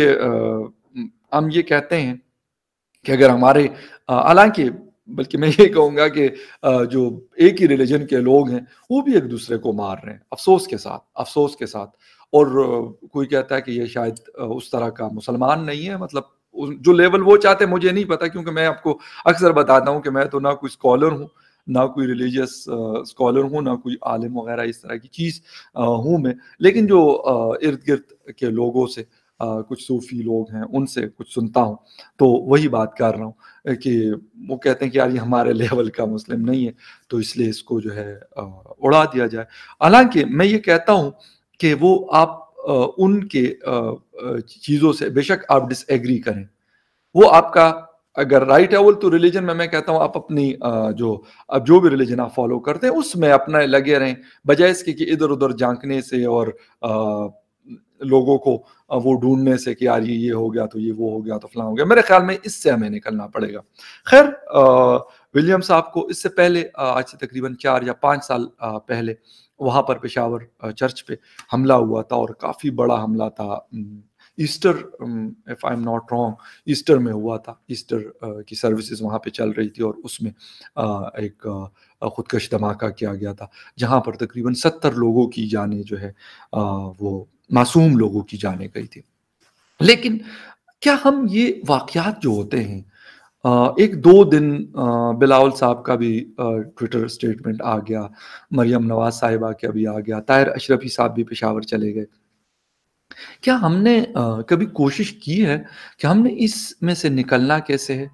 हम ये कहते हैं कि अगर हमारे हालांकि बल्कि मैं ये कहूँगा कि जो एक ही रिलीजन के लोग हैं वो भी एक दूसरे को मार रहे हैं अफसोस के साथ अफसोस के साथ और कोई कहता है कि ये शायद उस तरह का मुसलमान नहीं है मतलब जो लेवल वो चाहते मुझे नहीं पता क्योंकि मैं आपको अक्सर बताता हूँ कि मैं तो ना कोई स्कॉलर हूँ ना कोई रिलीजियस स्कॉलर हूँ ना कोई आलिम वगैरह इस तरह की चीज़ हूँ मैं लेकिन जो इर्द गिर्द के लोगों से कुछ सूफी लोग हैं उनसे कुछ सुनता हूँ तो वही बात कर रहा हूँ कि वो कहते हैं कि यार ये हमारे लेवल का मुस्लिम नहीं है तो इसलिए इसको जो है उड़ा दिया जाए हालांकि मैं ये कहता हूँ कि वो आप उनके चीज़ों से बेशक आप डिसएग्री करें वो आपका अगर राइट वो तो रिलीजन में मैं कहता हूँ आप अपनी जो अब जो भी रिलीजन आप फॉलो करते हैं उसमें अपना लगे रहें बजाय इसके कि इधर उधर झांकने से और लोगों को वो ढूंढने से कि यार ये ये हो गया तो ये वो हो गया तो फला हो गया मेरे ख्याल में इससे हमें निकलना पड़ेगा खैर विलियम साहब को इससे पहले आज से तकरीबन चार या पाँच साल पहले वहाँ पर पेशावर चर्च पे हमला हुआ था और काफ़ी बड़ा हमला था Easter if I am not wrong Easter में हुआ था ईस्टर की सर्विसेज वहाँ पे चल रही थी और उसमें एक ख़ुदकश धमाका किया गया था जहाँ पर तकरीबन सत्तर लोगों की जाने जो है वो मासूम लोगों की जाने गई थी लेकिन क्या हम ये वाक़ात जो होते हैं एक दो दिन बिलावल साहब का भी ट्विटर स्टेटमेंट आ गया मरियम नवाज साहिबा का भी आ गया ताहिर अशरफी साहब भी पेशावर चले गए क्या हमने कभी कोशिश की है कि हमने इसमें से निकलना कैसे है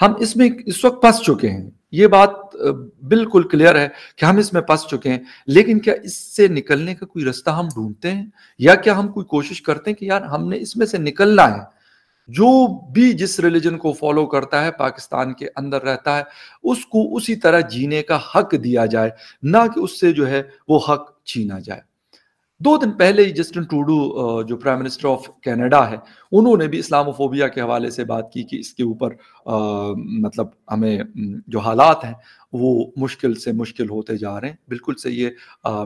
हम इसमें इस वक्त फंस चुके हैं ये बात बिल्कुल क्लियर है कि हम इसमें फंस चुके हैं लेकिन क्या इससे निकलने का कोई रास्ता हम ढूंढते हैं या क्या हम कोई कोशिश करते हैं कि यार हमने इसमें से निकलना है जो भी जिस रिलीजन को फॉलो करता है पाकिस्तान के अंदर रहता है उसको उसी तरह जीने का हक दिया जाए ना कि उससे जो है वो हक छीना जाए दो दिन पहले ही जस्टिन टूडू जो प्राइम मिनिस्टर ऑफ कनाडा है उन्होंने भी इस्लामोफोबिया के हवाले से बात की कि इसके ऊपर मतलब हमें जो हालात हैं वो मुश्किल से मुश्किल होते जा रहे हैं बिल्कुल सही है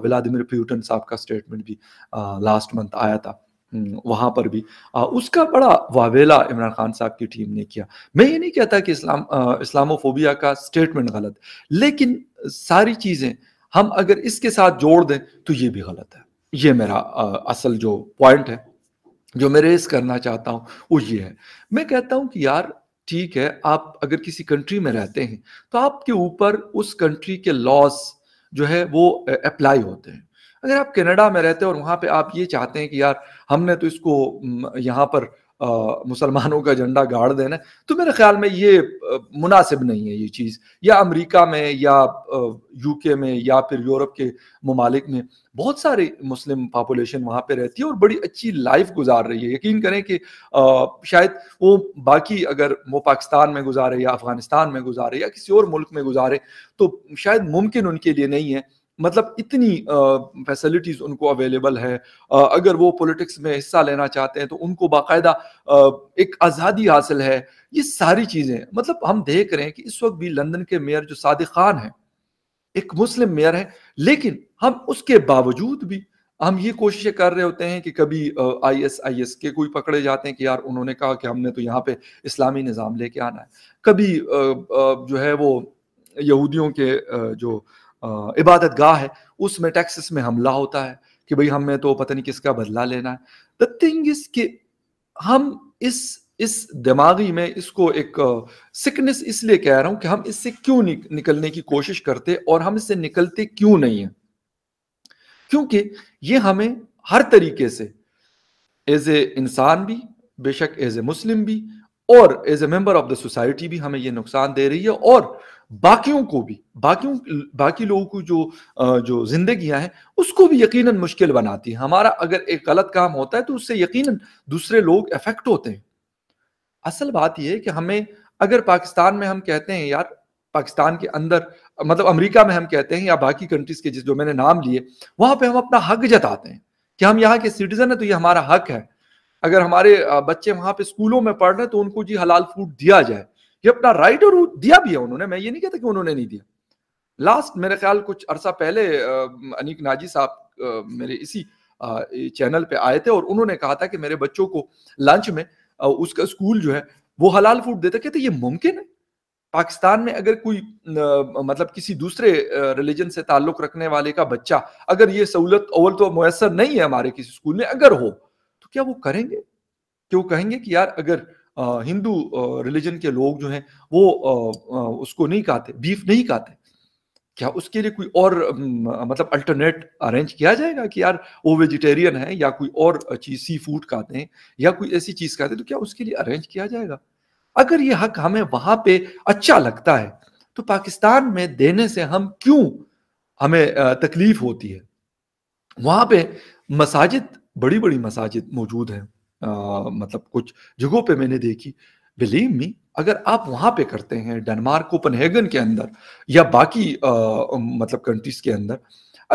व्लादिमिर प्यूटन साहब का स्टेटमेंट भी आ, लास्ट मंथ आया था हम्म, वहाँ पर भी आ, उसका बड़ा वावेला इमरान खान साहब की टीम ने किया मैं ये नहीं कहता कि इस्लाम आ, इस्लामोफोबिया का स्टेटमेंट गलत लेकिन सारी चीज़ें हम अगर इसके साथ जोड़ दें तो ये भी गलत है ये मेरा आ, असल जो पॉइंट है जो मैं रेस करना चाहता हूँ वो ये है मैं कहता हूँ कि यार ठीक है आप अगर किसी कंट्री में रहते हैं तो आपके ऊपर उस कंट्री के लॉज जो है वो अप्लाई होते हैं अगर आप कनाडा में रहते हैं और वहां पे आप ये चाहते हैं कि यार हमने तो इसको यहाँ पर मुसलमानों का झंडा गाड़ देना तो मेरे ख्याल में ये मुनासिब नहीं है ये चीज़ या अमेरिका में या यूके में या फिर यूरोप के ममालिक में बहुत सारे मुस्लिम पापुलेशन वहाँ पे रहती है और बड़ी अच्छी लाइफ गुजार रही है यकीन करें कि आ, शायद वो बाकी अगर वो पाकिस्तान में गुजारे या अफ़गानिस्तान में गुजारे या किसी और मुल्क में गुजारे तो शायद मुमकिन उनके लिए नहीं है मतलब इतनी फैसिलिटीज उनको अवेलेबल है अगर वो पॉलिटिक्स में हिस्सा लेना चाहते हैं तो उनको बाकायदा एक आज़ादी हासिल है ये सारी चीज़ें मतलब हम देख रहे हैं कि इस वक्त भी लंदन के मेयर जो सादिक खान हैं एक मुस्लिम मेयर है लेकिन हम उसके बावजूद भी हम ये कोशिशें कर रहे होते हैं कि कभी आई एस आई एस के कोई पकड़े जाते हैं कि यार उन्होंने कहा कि हमने तो यहाँ पे इस्लामी निज़ाम लेके आना है कभी जो है वो यहूदियों के आ, जो इबादत गाह है उसमें टैक्सेस में हमला होता है कि भाई हमें तो पता नहीं किसका बदला लेना है द थिंग इज कि हम इस इस दिमागी में इसको एक सिकनेस इसलिए कह रहा हूं कि हम इससे क्यों निक, निकलने की कोशिश करते और हम इससे निकलते क्यों नहीं है क्योंकि ये हमें हर तरीके से एज ए इंसान भी बेशक एज ए मुस्लिम भी और as a member of the society भी हमें ये नुकसान दे रही है और बाकियों को भी बाकियों बाकी लोगों की जो जो जिंदगी हैं उसको भी यकीनन मुश्किल बनाती है हमारा अगर एक गलत काम होता है तो उससे यकीनन दूसरे लोग अफेक्ट होते हैं असल बात यह है कि हमें अगर पाकिस्तान में हम कहते हैं यार पाकिस्तान के अंदर मतलब अमेरिका में हम कहते हैं या बाकी कंट्रीज के जिस जो मैंने नाम लिए वहां पे हम अपना हक जताते हैं कि हम यहाँ के सिटीजन है तो ये हमारा हक है अगर हमारे बच्चे वहां पे स्कूलों में पढ़ रहे हैं तो उनको जी हलाल फूड दिया जाए ये अपना राइट और दिया भी है उन्होंने मैं ये नहीं कहता कि उन्होंने नहीं दिया लास्ट मेरे ख्याल कुछ अरसा पहले अनिक नाजी साहब मेरे इसी चैनल पे आए थे और उन्होंने कहा था कि मेरे बच्चों को लंच में उसका स्कूल जो है वो हलाल फूड देते कहते ये मुमकिन है पाकिस्तान में अगर कोई मतलब किसी दूसरे रिलीजन से ताल्लुक रखने वाले का बच्चा अगर ये सहूलत अवल तो मैसर नहीं है हमारे किसी स्कूल में अगर हो तो क्या वो करेंगे क्यों कहेंगे कि यार अगर हिंदू रिलीजन के लोग जो हैं वो उसको नहीं खाते बीफ नहीं खाते क्या उसके लिए कोई और मतलब अल्टरनेट अरेंज किया जाएगा कि यार वो वेजिटेरियन है या कोई और चीज़ सी फूड खाते हैं या कोई ऐसी चीज़ खाते हैं तो क्या उसके लिए अरेंज किया जाएगा अगर ये हक हमें वहां पे अच्छा लगता है तो पाकिस्तान में देने से हम क्यों हमें तकलीफ होती है वहां पे मसाजिद बड़ी बड़ी मसाजिद मौजूद हैं मतलब कुछ जगहों पे मैंने देखी बिलीव मी अगर आप वहां पे करते हैं डेनमार्क ओपनहेगन के अंदर या बाकी आ, मतलब कंट्रीज के अंदर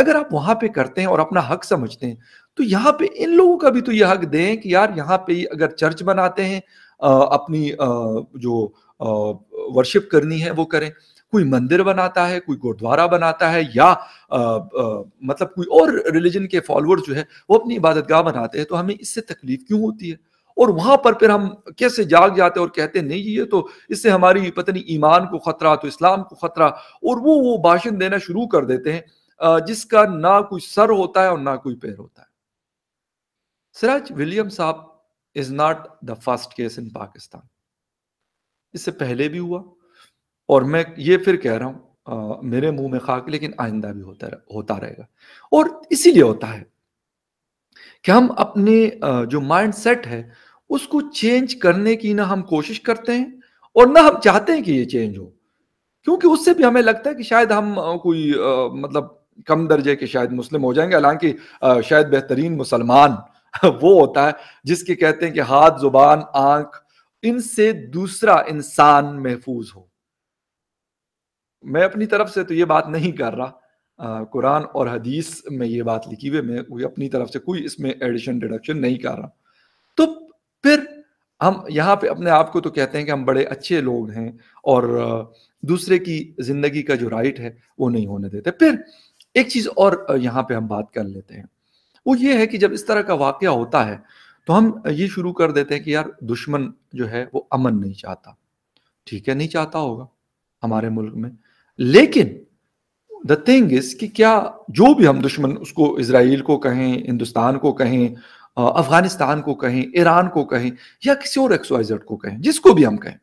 अगर आप वहां पे करते हैं और अपना हक समझते हैं तो यहाँ पे इन लोगों का भी तो ये हक दें कि यार यहाँ पे अगर चर्च बनाते हैं आ, अपनी आ, जो वर्शिप करनी है वो करें कोई मंदिर बनाता है कोई गुरुद्वारा बनाता है या आ, आ, मतलब कोई और रिलीजन के फॉलोअर जो है वो अपनी इबादतगाह बनाते हैं तो हमें इससे तकलीफ क्यों होती है और वहां पर फिर हम कैसे जाग जाते और कहते नहीं ये तो इससे हमारी पता नहीं ईमान को खतरा तो इस्लाम को खतरा और वो वो भाषण देना शुरू कर देते हैं जिसका ना कोई सर होता है और ना कोई पैर होता है सिराज विलियम साहब is not the first case in Pakistan इससे पहले भी हुआ और मैं ये फिर कह रहा आ, मेरे मुंह में खाक लेकिन आइंदा भी होता रह, होता रहेगा और इसीलिए होता है कि हम अपने जो माइंड सेट है उसको चेंज करने की ना हम कोशिश करते हैं और ना हम चाहते हैं कि ये चेंज हो क्योंकि उससे भी हमें लगता है कि शायद हम कोई आ, मतलब कम दर्जे के शायद मुस्लिम हो जाएंगे हालांकि शायद बेहतरीन मुसलमान वो होता है जिसके कहते हैं कि हाथ जुबान आंख इनसे दूसरा इंसान महफूज हो मैं अपनी तरफ से तो ये बात नहीं कर रहा कुरान और हदीस में ये बात लिखी हुई मैं कोई अपनी तरफ से कोई इसमें एडिशन डिडक्शन नहीं कर रहा तो फिर हम यहाँ पे अपने आप को तो कहते हैं कि हम बड़े अच्छे लोग हैं और दूसरे की जिंदगी का जो राइट है वो नहीं होने देते फिर एक चीज़ और यहाँ पे हम बात कर लेते हैं वो ये है कि जब इस तरह का वाक्य होता है तो हम ये शुरू कर देते हैं कि यार दुश्मन जो है वो अमन नहीं चाहता ठीक है नहीं चाहता होगा हमारे मुल्क में लेकिन द थिंग इज कि क्या जो भी हम दुश्मन उसको इसराइल को कहें हिंदुस्तान को कहें अफगानिस्तान को कहें ईरान को कहें या किसी और एक्सवाइजेड को कहें जिसको भी हम कहें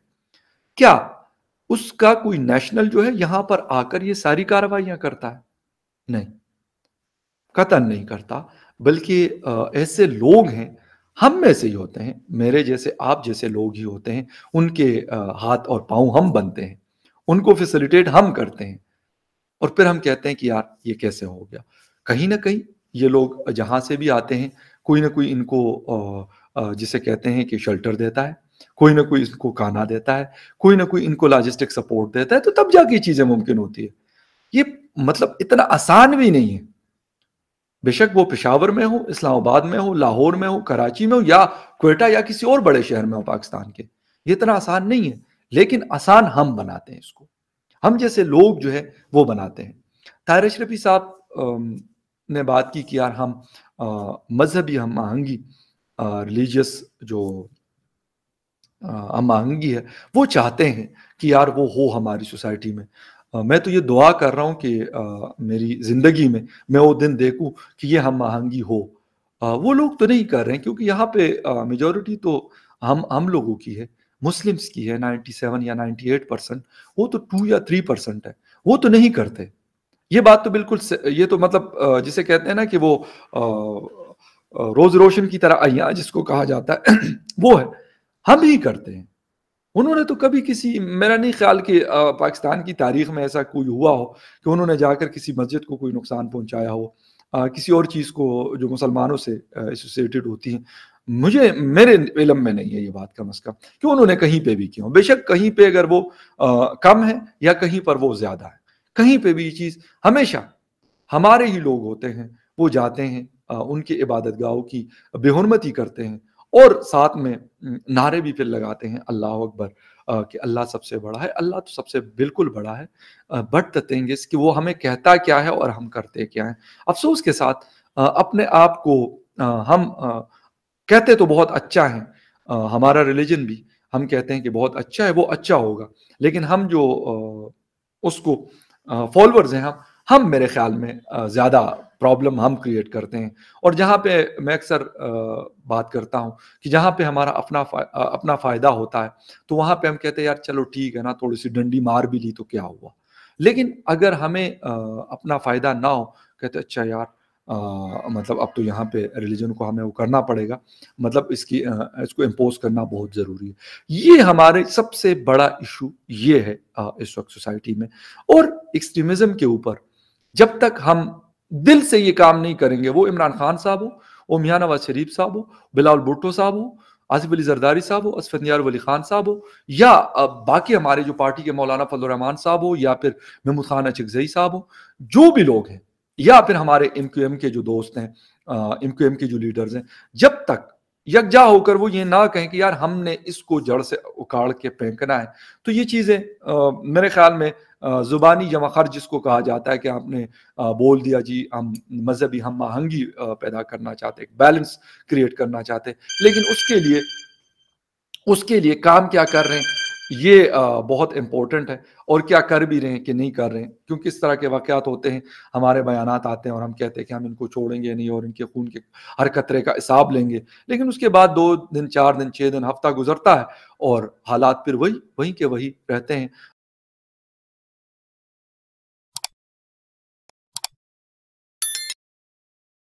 क्या उसका कोई नेशनल जो है यहां पर आकर ये सारी कार्रवाइयां करता है नहीं कतन नहीं करता बल्कि ऐसे लोग हैं हम में से ही होते हैं मेरे जैसे आप जैसे लोग ही होते हैं उनके हाथ और पांव हम बनते हैं उनको फैसिलिटेट हम करते हैं और फिर हम कहते हैं कि यार ये कैसे हो गया कहीं ना कहीं ये लोग जहां से भी आते हैं कोई ना कोई इनको जिसे कहते हैं कि शेल्टर देता है कोई ना कोई इनको खाना देता है कोई ना कोई इनको लॉजिस्टिक सपोर्ट देता है तो तब जाके चीज़ें मुमकिन होती है ये मतलब इतना आसान भी नहीं है बेशक वो पिशावर में हो इस्लामाबाद में हो लाहौर में हो कराची में हो या कोयटा या किसी और बड़े शहर में हो पाकिस्तान के ये इतना आसान नहीं है लेकिन आसान हम बनाते हैं इसको हम जैसे लोग जो है वो बनाते हैं ताहिर अशरफी साहब ने बात की कि यार हम मजहबी हम आहंगी रिलीजियस जो हम आहंगी है वो चाहते हैं कि यार वो हो हमारी सोसाइटी में मैं तो ये दुआ कर रहा हूँ कि आ, मेरी ज़िंदगी में मैं वो दिन देखूँ कि ये हम आहंगी हो आ, वो लोग तो नहीं कर रहे हैं क्योंकि यहाँ पे मेजोरिटी तो हम हम लोगों की है मुस्लिम्स की है 97 या 98 परसेंट वो तो टू या थ्री परसेंट है वो तो नहीं करते ये बात तो बिल्कुल ये तो मतलब जिसे कहते हैं ना कि वो रोज रोशन की तरह अहिया जिसको कहा जाता है वो है हम ही करते हैं उन्होंने तो कभी किसी मेरा नहीं ख्याल कि पाकिस्तान की तारीख में ऐसा कोई हुआ हो कि उन्होंने जाकर किसी मस्जिद को कोई नुकसान पहुंचाया हो किसी और चीज़ को जो मुसलमानों से एसोसिएटेड होती हैं मुझे मेरे इलम में नहीं है ये बात कम अज कम कि उन्होंने कहीं पे भी क्यों बेशक कहीं पे अगर वो आ, कम है या कहीं पर वो ज्यादा है कहीं पे भी ये चीज हमेशा हमारे ही लोग होते हैं वो जाते हैं आ, उनके इबादत गाहों की बेहरमती करते हैं और साथ में नारे भी फिर लगाते हैं अल्लाह अकबर कि अल्लाह सबसे बड़ा है अल्लाह तो सबसे बिल्कुल बड़ा है बट द थिंग इज कि वो हमें कहता क्या है और हम करते क्या हैं अफसोस के साथ आ, अपने आप को आ, हम कहते तो बहुत अच्छा है आ, हमारा रिलीजन भी हम कहते हैं कि बहुत अच्छा है वो अच्छा होगा लेकिन हम जो आ, उसको फॉलोअर्स हैं हम हम मेरे ख्याल में ज़्यादा प्रॉब्लम हम क्रिएट करते हैं और जहाँ पे मैं अक्सर बात करता हूँ कि जहाँ पे हमारा अपना फा, अपना फ़ायदा होता है तो वहाँ पे हम कहते हैं यार चलो ठीक है ना थोड़ी सी डंडी मार भी ली तो क्या हुआ लेकिन अगर हमें अपना फ़ायदा ना हो कहते अच्छा यार आ, मतलब अब तो यहाँ पे रिलीजन को हमें वो करना पड़ेगा मतलब इसकी आ, इसको इम्पोज करना बहुत ज़रूरी है ये हमारे सबसे बड़ा इशू ये है आ, इस वक्त सोसाइटी में और एक्सट्रीमिज्म के ऊपर जब तक हम दिल से ये काम नहीं करेंगे वो इमरान खान साहब हो वो मियाँ नवाज शरीफ साहब हो बिलाल भुट्टो साहब हो आसिफ अली जरदारी साहब हो असफनियार वली खान साहब हो या बाकी हमारे जो पार्टी के मौलाना फजल साहब हो या फिर महमूद खान अचगजई साहब हो जो भी लोग हैं या फिर हमारे एम के जो दोस्त हैं एम के जो लीडर्स हैं जब तक यकजा होकर वो ये ना कहें कि यार हमने इसको जड़ से उखाड़ के फेंकना है तो ये चीज़ें मेरे ख्याल में ज़ुबानी जमा खर्च जिसको कहा जाता है कि आपने बोल दिया जी हम मजहबी हम आहंगी पैदा करना चाहते एक बैलेंस क्रिएट करना चाहते लेकिन उसके लिए उसके लिए काम क्या कर रहे हैं ये बहुत इम्पोर्टेंट है और क्या कर भी रहे हैं कि नहीं कर रहे हैं क्योंकि इस तरह के वाक़ात होते हैं हमारे बयान आते हैं और हम कहते हैं कि हम इनको छोड़ेंगे नहीं और इनके खून के हर कतरे का हिसाब लेंगे लेकिन उसके बाद दो दिन चार दिन छः दिन हफ्ता गुजरता है और हालात फिर वही वहीं के वही रहते हैं